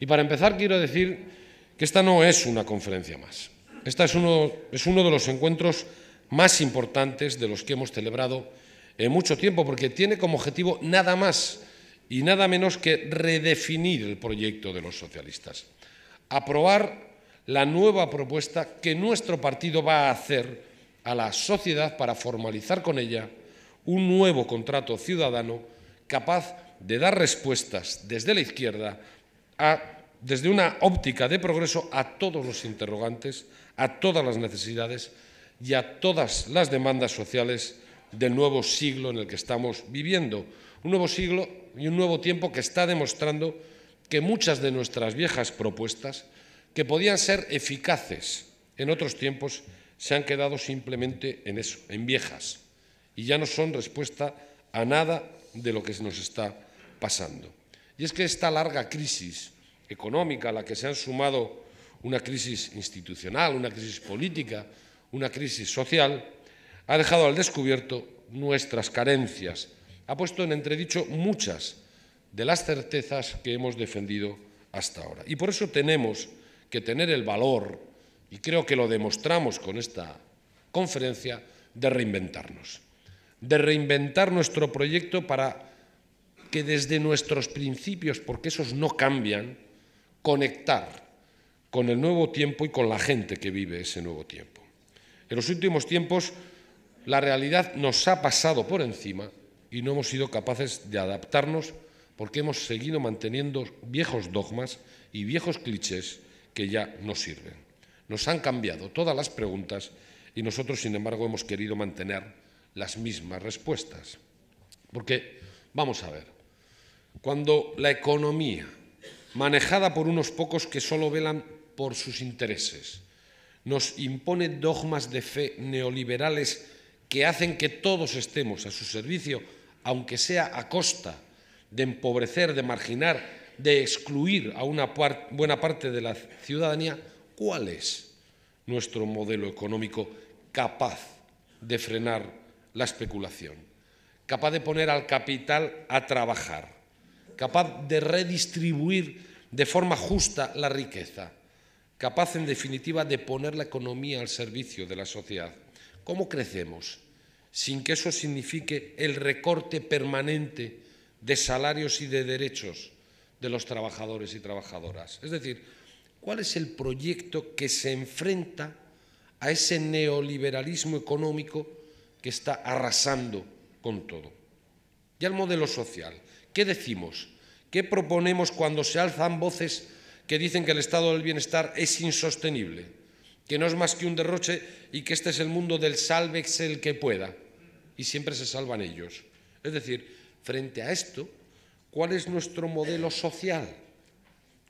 Y para empezar quiero decir que esta no es una conferencia más. Esta es uno, es uno de los encuentros más importantes de los que hemos celebrado en mucho tiempo, porque tiene como objetivo nada más y nada menos que redefinir el proyecto de los socialistas, aprobar la nueva propuesta que nuestro partido va a hacer a la sociedad para formalizar con ella un nuevo contrato ciudadano capaz de dar respuestas desde la izquierda desde una óptica de progreso a todos los interrogantes, a todas las necesidades y a todas las demandas sociales del nuevo siglo en el que estamos viviendo. Un nuevo siglo y un nuevo tiempo que está demostrando que muchas de nuestras viejas propuestas, que podían ser eficaces en otros tiempos, se han quedado simplemente en eso, en viejas, y ya no son respuesta a nada de lo que nos está pasando. Y es que esta larga crisis económica a la que se han sumado una crisis institucional, una crisis política, una crisis social, ha dejado al descubierto nuestras carencias, ha puesto en entredicho muchas de las certezas que hemos defendido hasta ahora. Y por eso tenemos que tener el valor, y creo que lo demostramos con esta conferencia, de reinventarnos, de reinventar nuestro proyecto para que desde nuestros principios, porque esos no cambian, conectar con el nuevo tiempo y con la gente que vive ese nuevo tiempo. En los últimos tiempos la realidad nos ha pasado por encima y no hemos sido capaces de adaptarnos porque hemos seguido manteniendo viejos dogmas y viejos clichés que ya no sirven. Nos han cambiado todas las preguntas y nosotros, sin embargo, hemos querido mantener las mismas respuestas. Porque, vamos a ver, cuando la economía, manejada por unos pocos que solo velan por sus intereses, nos impone dogmas de fe neoliberales que hacen que todos estemos a su servicio, aunque sea a costa de empobrecer, de marginar, de excluir a una buena parte de la ciudadanía, ¿cuál es nuestro modelo económico capaz de frenar la especulación? Capaz de poner al capital a trabajar capaz de redistribuir de forma justa la riqueza, capaz en definitiva de poner la economía al servicio de la sociedad. ¿Cómo crecemos? Sin que eso signifique el recorte permanente de salarios y de derechos de los trabajadores y trabajadoras. Es decir, ¿cuál es el proyecto que se enfrenta a ese neoliberalismo económico que está arrasando con todo? Y el modelo social. ¿Qué decimos? ¿Qué proponemos cuando se alzan voces que dicen que el estado del bienestar es insostenible, que no es más que un derroche y que este es el mundo del sálvese el que pueda? Y siempre se salvan ellos. Es decir, frente a esto, ¿cuál es nuestro modelo social?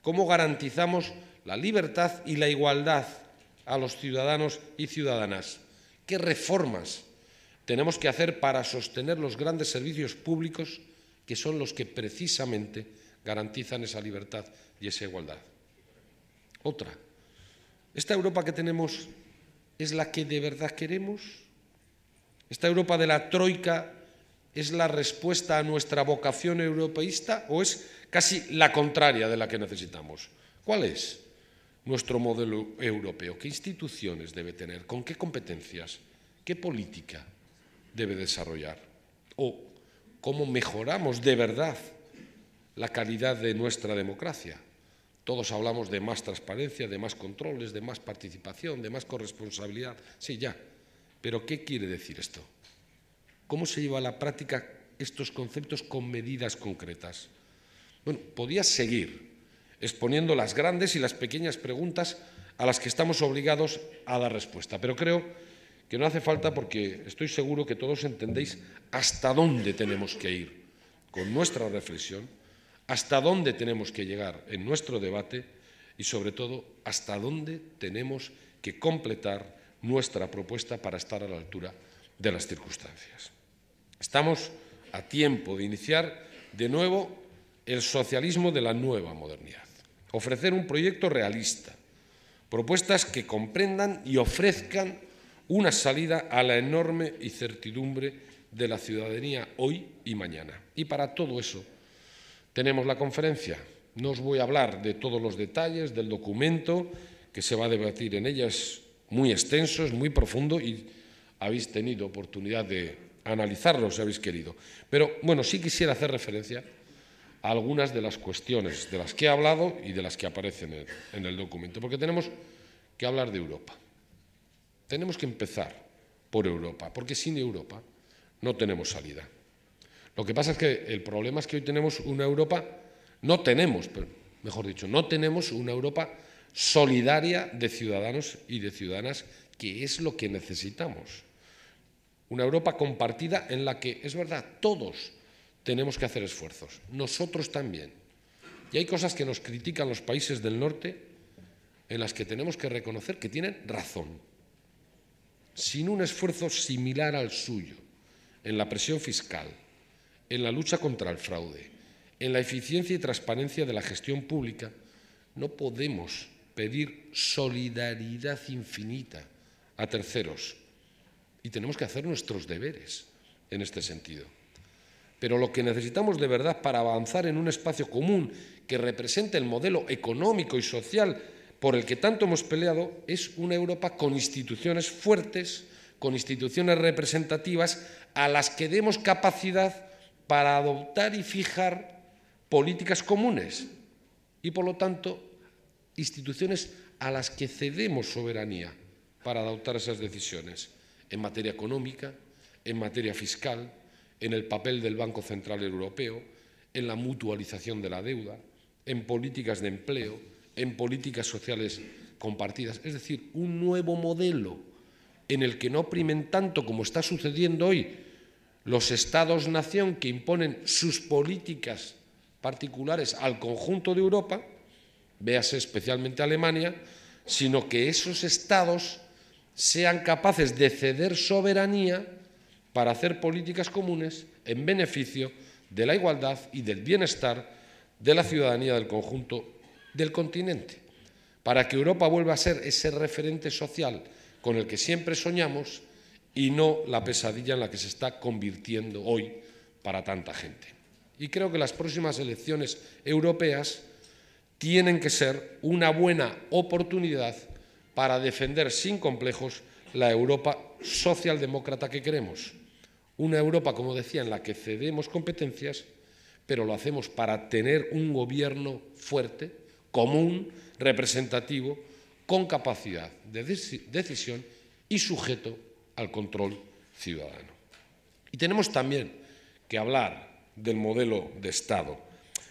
¿Cómo garantizamos la libertad y la igualdad a los ciudadanos y ciudadanas? ¿Qué reformas tenemos que hacer para sostener los grandes servicios públicos? que son los que precisamente garantizan esa libertad y esa igualdad. Otra, ¿esta Europa que tenemos es la que de verdad queremos? ¿Esta Europa de la Troika es la respuesta a nuestra vocación europeísta o es casi la contraria de la que necesitamos? ¿Cuál es nuestro modelo europeo? ¿Qué instituciones debe tener? ¿Con qué competencias? ¿Qué política debe desarrollar? ¿O cómo mejoramos de verdad la calidad de nuestra democracia. Todos hablamos de más transparencia, de más controles, de más participación, de más corresponsabilidad. Sí, ya. Pero ¿qué quiere decir esto? ¿Cómo se lleva a la práctica estos conceptos con medidas concretas? Bueno, podía seguir exponiendo las grandes y las pequeñas preguntas a las que estamos obligados a dar respuesta, pero creo que no hace falta porque estoy seguro que todos entendéis hasta dónde tenemos que ir con nuestra reflexión, hasta dónde tenemos que llegar en nuestro debate y sobre todo hasta dónde tenemos que completar nuestra propuesta para estar a la altura de las circunstancias. Estamos a tiempo de iniciar de nuevo el socialismo de la nueva modernidad, ofrecer un proyecto realista, propuestas que comprendan y ofrezcan una salida a la enorme incertidumbre de la ciudadanía hoy y mañana. Y para todo eso tenemos la conferencia. No os voy a hablar de todos los detalles del documento que se va a debatir en ella. Es muy extenso, es muy profundo y habéis tenido oportunidad de analizarlo si habéis querido. Pero bueno, sí quisiera hacer referencia a algunas de las cuestiones de las que he hablado y de las que aparecen en el documento, porque tenemos que hablar de Europa. Tenemos que empezar por Europa, porque sin Europa no tenemos salida. Lo que pasa es que el problema es que hoy tenemos una Europa, no tenemos, mejor dicho, no tenemos una Europa solidaria de ciudadanos y de ciudadanas, que es lo que necesitamos. Una Europa compartida en la que, es verdad, todos tenemos que hacer esfuerzos, nosotros también. Y hay cosas que nos critican los países del norte en las que tenemos que reconocer que tienen razón sin un esfuerzo similar al suyo en la presión fiscal, en la lucha contra el fraude, en la eficiencia y transparencia de la gestión pública, no podemos pedir solidaridad infinita a terceros y tenemos que hacer nuestros deberes en este sentido. Pero lo que necesitamos de verdad para avanzar en un espacio común que represente el modelo económico y social por el que tanto hemos peleado es una Europa con instituciones fuertes, con instituciones representativas a las que demos capacidad para adoptar y fijar políticas comunes y, por lo tanto, instituciones a las que cedemos soberanía para adoptar esas decisiones en materia económica, en materia fiscal, en el papel del Banco Central Europeo, en la mutualización de la deuda, en políticas de empleo, en políticas sociales compartidas. Es decir, un nuevo modelo en el que no primen tanto como está sucediendo hoy los estados-nación que imponen sus políticas particulares al conjunto de Europa, véase especialmente Alemania, sino que esos estados sean capaces de ceder soberanía para hacer políticas comunes en beneficio de la igualdad y del bienestar de la ciudadanía del conjunto del continente, para que Europa vuelva a ser ese referente social con el que siempre soñamos y no la pesadilla en la que se está convirtiendo hoy para tanta gente. Y creo que las próximas elecciones europeas tienen que ser una buena oportunidad para defender sin complejos la Europa socialdemócrata que queremos. Una Europa, como decía, en la que cedemos competencias, pero lo hacemos para tener un gobierno fuerte, común, representativo, con capacidad de decisión y sujeto al control ciudadano. Y tenemos también que hablar del modelo de Estado,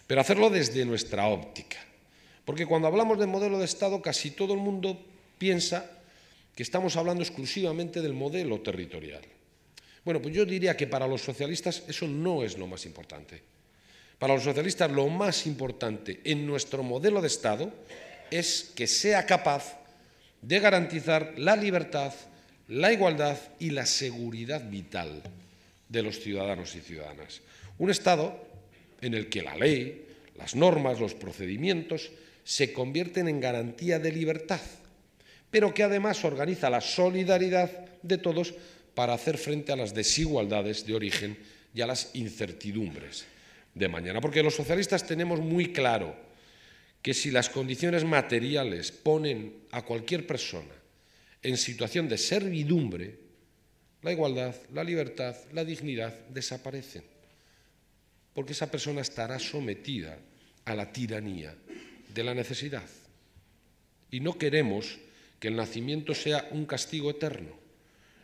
pero hacerlo desde nuestra óptica. Porque cuando hablamos del modelo de Estado, casi todo el mundo piensa que estamos hablando exclusivamente del modelo territorial. Bueno, pues yo diría que para los socialistas eso no es lo más importante. Para los socialistas lo más importante en nuestro modelo de Estado es que sea capaz de garantizar la libertad, la igualdad y la seguridad vital de los ciudadanos y ciudadanas. Un Estado en el que la ley, las normas, los procedimientos se convierten en garantía de libertad, pero que además organiza la solidaridad de todos para hacer frente a las desigualdades de origen y a las incertidumbres de mañana. Porque los socialistas tenemos muy claro que si las condiciones materiales ponen a cualquier persona en situación de servidumbre, la igualdad, la libertad, la dignidad desaparecen, porque esa persona estará sometida a la tiranía de la necesidad. Y no queremos que el nacimiento sea un castigo eterno.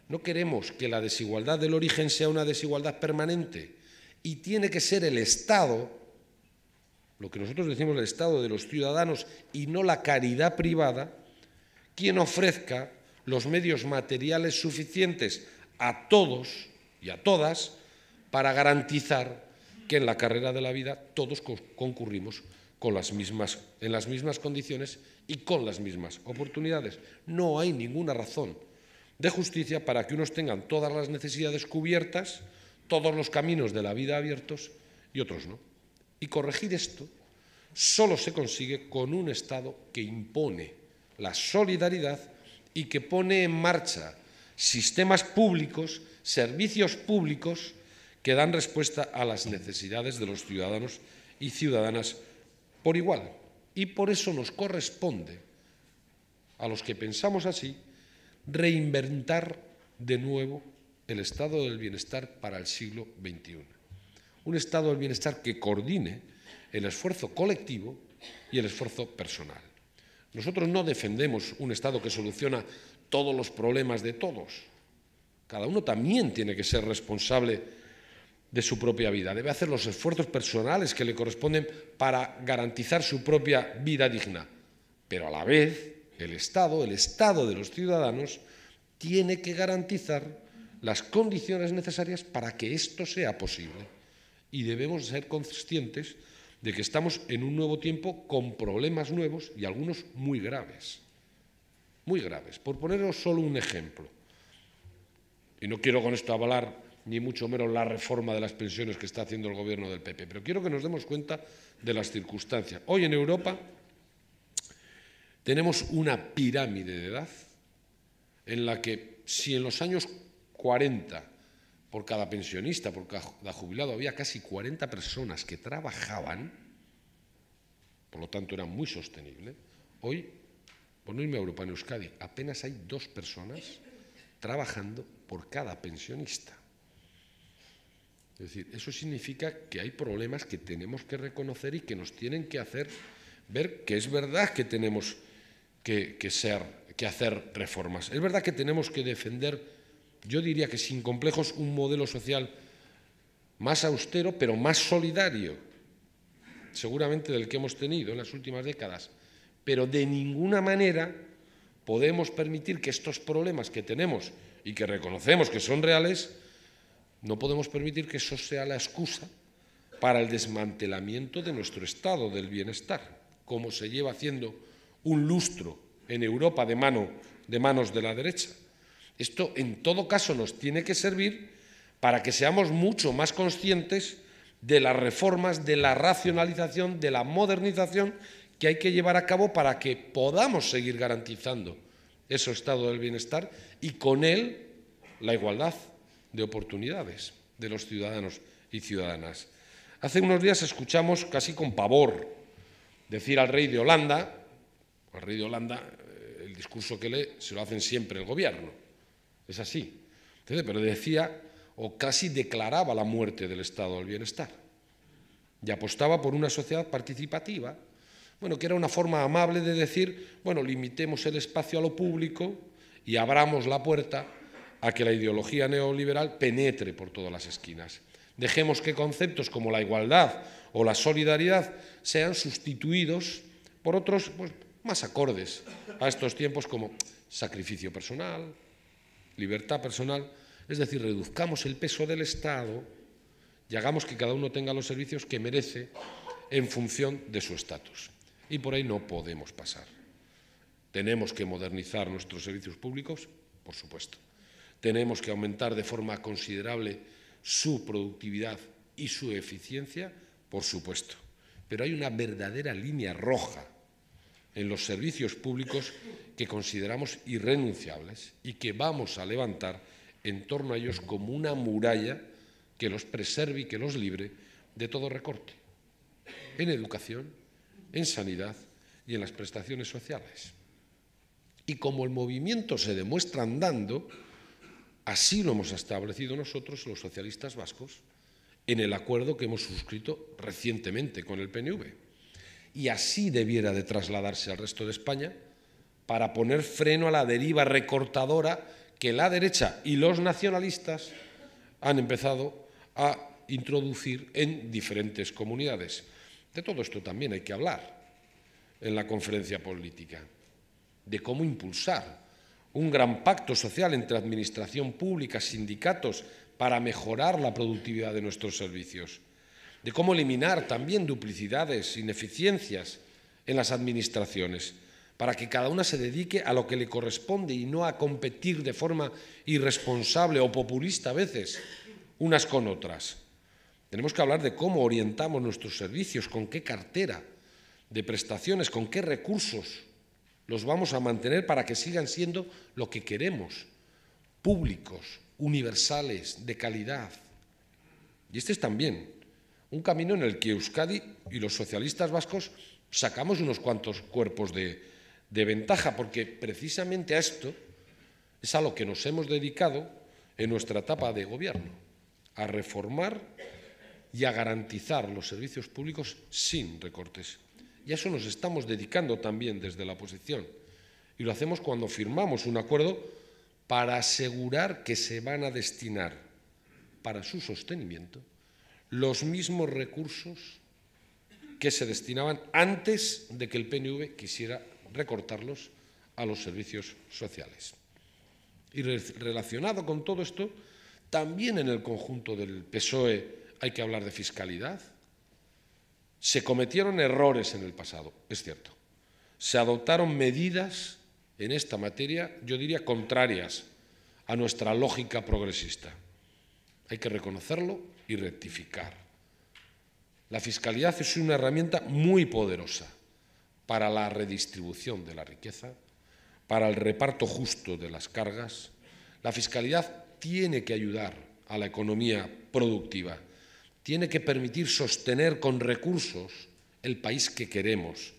No queremos que la desigualdad del origen sea una desigualdad permanente y tiene que ser el Estado, lo que nosotros decimos el Estado de los ciudadanos y no la caridad privada, quien ofrezca los medios materiales suficientes a todos y a todas para garantizar que en la carrera de la vida todos concurrimos con las mismas, en las mismas condiciones y con las mismas oportunidades. No hay ninguna razón de justicia para que unos tengan todas las necesidades cubiertas todos los caminos de la vida abiertos y otros no. Y corregir esto solo se consigue con un Estado que impone la solidaridad y que pone en marcha sistemas públicos, servicios públicos que dan respuesta a las necesidades de los ciudadanos y ciudadanas por igual. Y por eso nos corresponde, a los que pensamos así, reinventar de nuevo el estado del bienestar para el siglo XXI. Un estado del bienestar que coordine el esfuerzo colectivo y el esfuerzo personal. Nosotros no defendemos un Estado que soluciona todos los problemas de todos. Cada uno también tiene que ser responsable de su propia vida. Debe hacer los esfuerzos personales que le corresponden para garantizar su propia vida digna. Pero a la vez, el Estado, el Estado de los ciudadanos, tiene que garantizar las condiciones necesarias para que esto sea posible. Y debemos ser conscientes de que estamos en un nuevo tiempo con problemas nuevos y algunos muy graves. Muy graves. Por poneros solo un ejemplo, y no quiero con esto avalar ni mucho menos la reforma de las pensiones que está haciendo el gobierno del PP, pero quiero que nos demos cuenta de las circunstancias. Hoy en Europa tenemos una pirámide de edad en la que si en los años 40 por cada pensionista, por cada jubilado, había casi 40 personas que trabajaban, por lo tanto era muy sostenible. Hoy, por no irme a Europa, en Euskadi, apenas hay dos personas trabajando por cada pensionista. Es decir, eso significa que hay problemas que tenemos que reconocer y que nos tienen que hacer ver que es verdad que tenemos que, ser, que hacer reformas. Es verdad que tenemos que defender yo diría que sin complejos, un modelo social más austero, pero más solidario, seguramente del que hemos tenido en las últimas décadas. Pero de ninguna manera podemos permitir que estos problemas que tenemos y que reconocemos que son reales, no podemos permitir que eso sea la excusa para el desmantelamiento de nuestro estado del bienestar, como se lleva haciendo un lustro en Europa de, manos de la derecha. Esto en todo caso nos tiene que servir para que seamos mucho más conscientes de las reformas, de la racionalización, de la modernización que hay que llevar a cabo para que podamos seguir garantizando ese estado del bienestar y con él la igualdad de oportunidades de los ciudadanos y ciudadanas. Hace unos días escuchamos casi con pavor decir al rey de Holanda, al rey de Holanda, eh, el discurso que lee se lo hacen siempre el gobierno es así. Pero decía o casi declaraba la muerte del Estado al bienestar. Y apostaba por una sociedad participativa, bueno, que era una forma amable de decir, bueno, limitemos el espacio a lo público y abramos la puerta a que la ideología neoliberal penetre por todas las esquinas. Dejemos que conceptos como la igualdad o la solidaridad sean sustituidos por otros pues, más acordes a estos tiempos como sacrificio personal, libertad personal, es decir, reduzcamos el peso del Estado y hagamos que cada uno tenga los servicios que merece en función de su estatus. Y por ahí no podemos pasar. Tenemos que modernizar nuestros servicios públicos, por supuesto. Tenemos que aumentar de forma considerable su productividad y su eficiencia, por supuesto. Pero hay una verdadera línea roja en los servicios públicos que consideramos irrenunciables y que vamos a levantar en torno a ellos como una muralla que los preserve y que los libre de todo recorte, en educación, en sanidad y en las prestaciones sociales. Y como el movimiento se demuestra andando, así lo hemos establecido nosotros los socialistas vascos en el acuerdo que hemos suscrito recientemente con el PNV y así debiera de trasladarse al resto de España para poner freno a la deriva recortadora que la derecha y los nacionalistas han empezado a introducir en diferentes comunidades. De todo esto también hay que hablar en la conferencia política, de cómo impulsar un gran pacto social entre administración pública, sindicatos, para mejorar la productividad de nuestros servicios de cómo eliminar también duplicidades, ineficiencias en las administraciones, para que cada una se dedique a lo que le corresponde y no a competir de forma irresponsable o populista a veces unas con otras. Tenemos que hablar de cómo orientamos nuestros servicios, con qué cartera de prestaciones, con qué recursos los vamos a mantener para que sigan siendo lo que queremos, públicos, universales, de calidad. Y este es también un camino en el que Euskadi y los socialistas vascos sacamos unos cuantos cuerpos de, ventaja, porque precisamente a esto es a lo que nos hemos dedicado en nuestra etapa de gobierno, a reformar y a garantizar los servicios públicos sin recortes. Y a eso nos estamos dedicando también desde la oposición. Y lo hacemos cuando firmamos un acuerdo para asegurar que se van a destinar para su sostenimiento los mismos recursos que se destinaban antes de que el PNV quisiera recortarlos a los servicios sociales. Y relacionado con todo esto, también en el conjunto del PSOE hay que hablar de fiscalidad. Se cometieron errores en el pasado, es cierto. Se adoptaron medidas en esta materia, yo diría, contrarias a nuestra lógica progresista. Hay que reconocerlo y rectificar. La fiscalidad es una herramienta muy poderosa para la redistribución de la riqueza, para el reparto justo de las cargas. La fiscalidad tiene que ayudar a la economía productiva, tiene que permitir sostener con recursos el país que queremos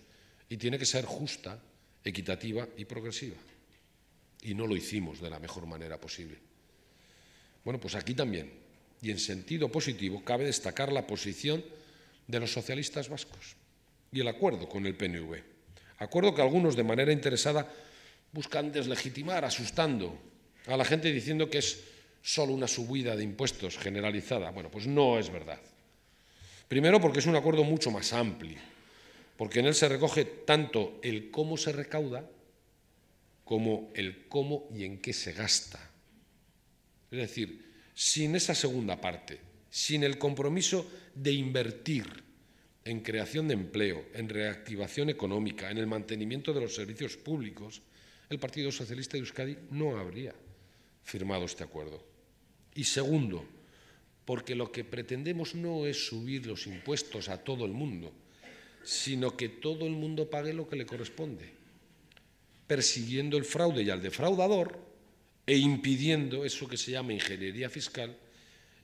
y tiene que ser justa, equitativa y progresiva. Y no lo hicimos de la mejor manera posible. Bueno, pues aquí también y en sentido positivo, cabe destacar la posición de los socialistas vascos y el acuerdo con el PNV. Acuerdo que algunos, de manera interesada, buscan deslegitimar, asustando a la gente diciendo que es solo una subida de impuestos generalizada. Bueno, pues no es verdad. Primero porque es un acuerdo mucho más amplio, porque en él se recoge tanto el cómo se recauda como el cómo y en qué se gasta. Es decir, sin esa segunda parte, sin el compromiso de invertir en creación de empleo, en reactivación económica, en el mantenimiento de los servicios públicos, el Partido Socialista de Euskadi no habría firmado este acuerdo. Y segundo, porque lo que pretendemos no es subir los impuestos a todo el mundo, sino que todo el mundo pague lo que le corresponde, persiguiendo el fraude y al defraudador e impidiendo eso que se llama ingeniería fiscal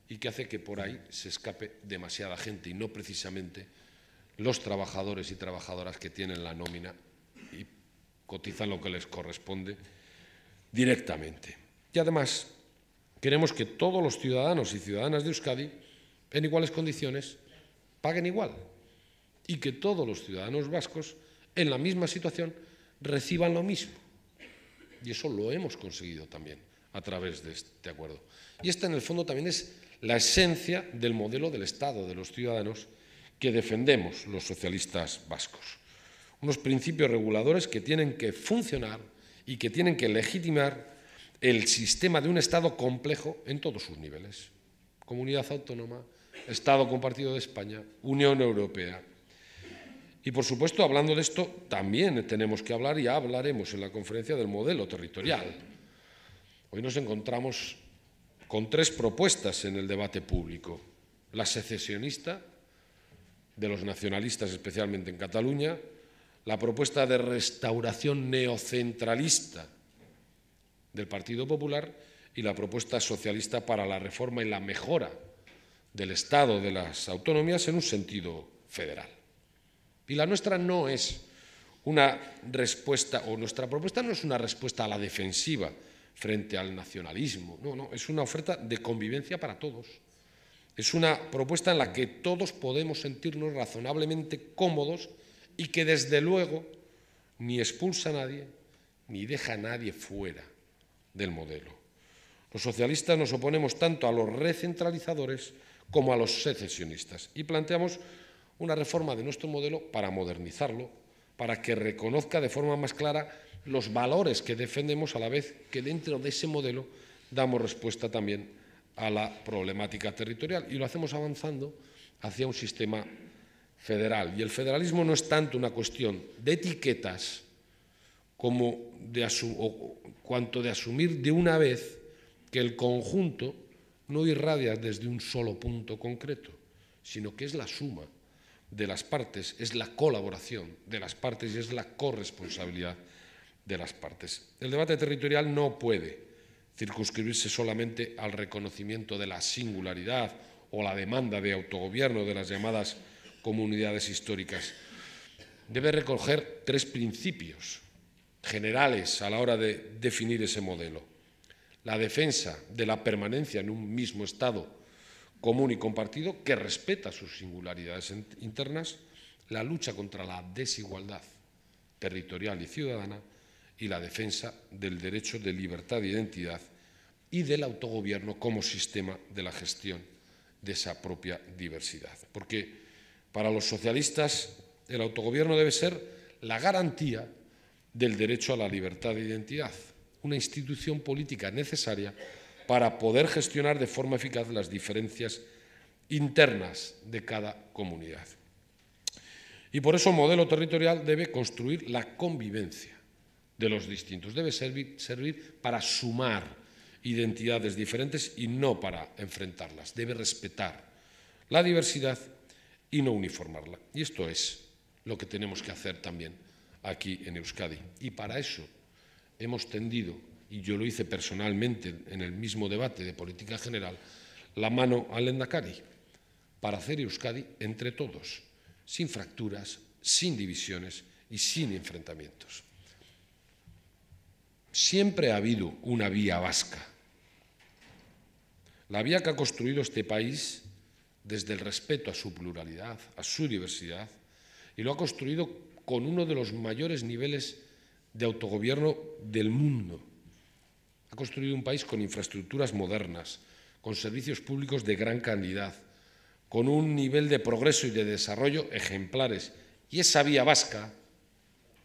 y que hace que por ahí se escape demasiada gente y no precisamente los trabajadores y trabajadoras que tienen la nómina y cotizan lo que les corresponde directamente. Y además queremos que todos los ciudadanos y ciudadanas de Euskadi, en iguales condiciones, paguen igual y que todos los ciudadanos vascos, en la misma situación, reciban lo mismo y eso lo hemos conseguido también a través de este acuerdo. Y esta en el fondo también es la esencia del modelo del Estado, de los ciudadanos, que defendemos los socialistas vascos. Unos principios reguladores que tienen que funcionar y que tienen que legitimar el sistema de un Estado complejo en todos sus niveles. Comunidad autónoma, Estado compartido de España, Unión Europea, y por supuesto, hablando de esto, también tenemos que hablar, y hablaremos en la conferencia del modelo territorial. Hoy nos encontramos con tres propuestas en el debate público. La secesionista, de los nacionalistas, especialmente en Cataluña, la propuesta de restauración neocentralista del Partido Popular y la propuesta socialista para la reforma y la mejora del Estado de las autonomías en un sentido federal. Y la nuestra no es una respuesta, o nuestra propuesta no es una respuesta a la defensiva frente al nacionalismo, no, no, es una oferta de convivencia para todos. Es una propuesta en la que todos podemos sentirnos razonablemente cómodos y que desde luego ni expulsa a nadie ni deja a nadie fuera del modelo. Los socialistas nos oponemos tanto a los recentralizadores como a los secesionistas y planteamos una reforma de nuestro modelo para modernizarlo, para que reconozca de forma más clara los valores que defendemos a la vez que dentro de ese modelo damos respuesta también a la problemática territorial y lo hacemos avanzando hacia un sistema federal. Y el federalismo no es tanto una cuestión de etiquetas como de cuanto de asumir de una vez que el conjunto no irradia desde un solo punto concreto, sino que es la suma de las partes, es la colaboración de las partes y es la corresponsabilidad de las partes. El debate territorial no puede circunscribirse solamente al reconocimiento de la singularidad o la demanda de autogobierno de las llamadas comunidades históricas. Debe recoger tres principios generales a la hora de definir ese modelo. La defensa de la permanencia en un mismo Estado común y compartido que respeta sus singularidades internas, la lucha contra la desigualdad territorial y ciudadana y la defensa del derecho de libertad de identidad y del autogobierno como sistema de la gestión de esa propia diversidad. Porque para los socialistas el autogobierno debe ser la garantía del derecho a la libertad de identidad, una institución política necesaria para poder gestionar de forma eficaz las diferencias internas de cada comunidad. Y por eso el modelo territorial debe construir la convivencia de los distintos, debe servir, para sumar identidades diferentes y no para enfrentarlas, debe respetar la diversidad y no uniformarla. Y esto es lo que tenemos que hacer también aquí en Euskadi. Y para eso hemos tendido y yo lo hice personalmente en el mismo debate de política general, la mano al endakari para hacer Euskadi entre todos, sin fracturas, sin divisiones y sin enfrentamientos. Siempre ha habido una vía vasca. La vía que ha construido este país desde el respeto a su pluralidad, a su diversidad, y lo ha construido con uno de los mayores niveles de autogobierno del mundo ha construido un país con infraestructuras modernas, con servicios públicos de gran calidad, con un nivel de progreso y de desarrollo ejemplares. Y esa vía vasca,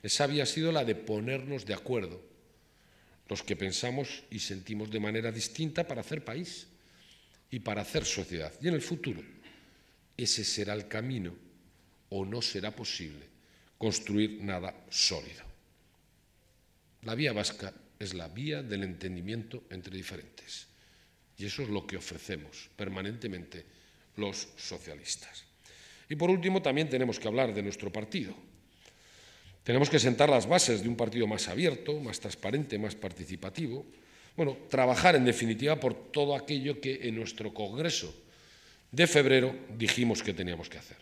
esa vía ha sido la de ponernos de acuerdo, los que pensamos y sentimos de manera distinta para hacer país y para hacer sociedad. Y en el futuro, ese será el camino o no será posible construir nada sólido. La vía vasca es la vía del entendimiento entre diferentes. Y eso es lo que ofrecemos permanentemente los socialistas. Y por último, también tenemos que hablar de nuestro partido. Tenemos que sentar las bases de un partido más abierto, más transparente, más participativo. Bueno, trabajar en definitiva por todo aquello que en nuestro Congreso de febrero dijimos que teníamos que hacer.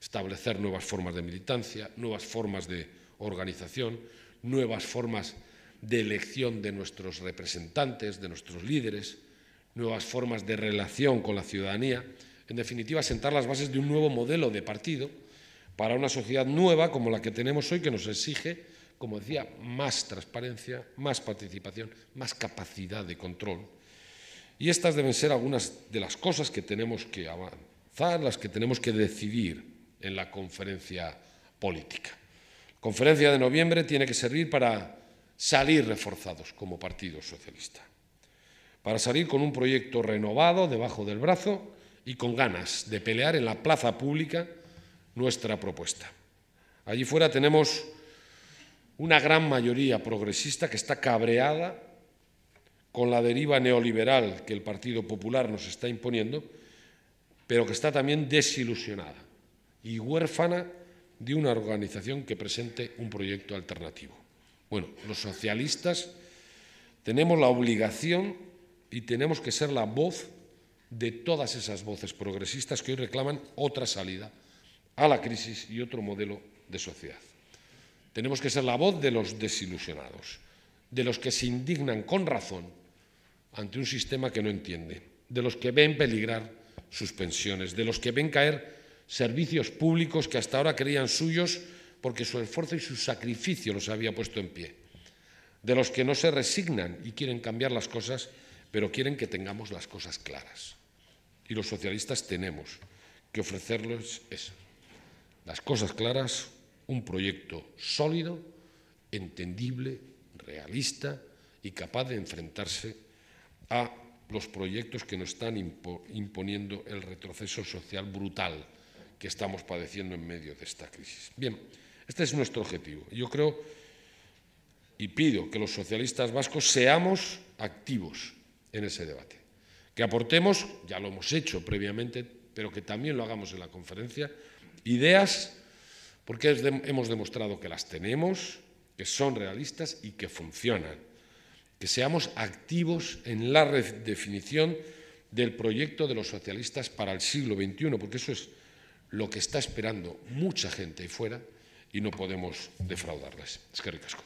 Establecer nuevas formas de militancia, nuevas formas de organización, nuevas formas de de elección de nuestros representantes, de nuestros líderes, nuevas formas de relación con la ciudadanía, en definitiva, sentar las bases de un nuevo modelo de partido para una sociedad nueva como la que tenemos hoy, que nos exige, como decía, más transparencia, más participación, más capacidad de control. Y estas deben ser algunas de las cosas que tenemos que avanzar, las que tenemos que decidir en la conferencia política. La conferencia de noviembre tiene que servir para salir reforzados como Partido Socialista, para salir con un proyecto renovado debajo del brazo y con ganas de pelear en la plaza pública nuestra propuesta. Allí fuera tenemos una gran mayoría progresista que está cabreada con la deriva neoliberal que el Partido Popular nos está imponiendo, pero que está también desilusionada y huérfana de una organización que presente un proyecto alternativo. Bueno, los socialistas tenemos la obligación y tenemos que ser la voz de todas esas voces progresistas que hoy reclaman otra salida a la crisis y otro modelo de sociedad. Tenemos que ser la voz de los desilusionados, de los que se indignan con razón ante un sistema que no entiende, de los que ven peligrar sus pensiones, de los que ven caer servicios públicos que hasta ahora creían suyos porque su esfuerzo y su sacrificio los había puesto en pie. De los que no se resignan y quieren cambiar las cosas, pero quieren que tengamos las cosas claras. Y los socialistas tenemos que ofrecerles eso, las cosas claras, un proyecto sólido, entendible, realista y capaz de enfrentarse a los proyectos que nos están imponiendo el retroceso social brutal que estamos padeciendo en medio de esta crisis. Bien, este es nuestro objetivo. Yo creo y pido que los socialistas vascos seamos activos en ese debate. Que aportemos, ya lo hemos hecho previamente, pero que también lo hagamos en la conferencia, ideas, porque hemos demostrado que las tenemos, que son realistas y que funcionan. Que seamos activos en la redefinición del proyecto de los socialistas para el siglo XXI, porque eso es lo que está esperando mucha gente ahí fuera e non podemos defraudarlas. que ricasco.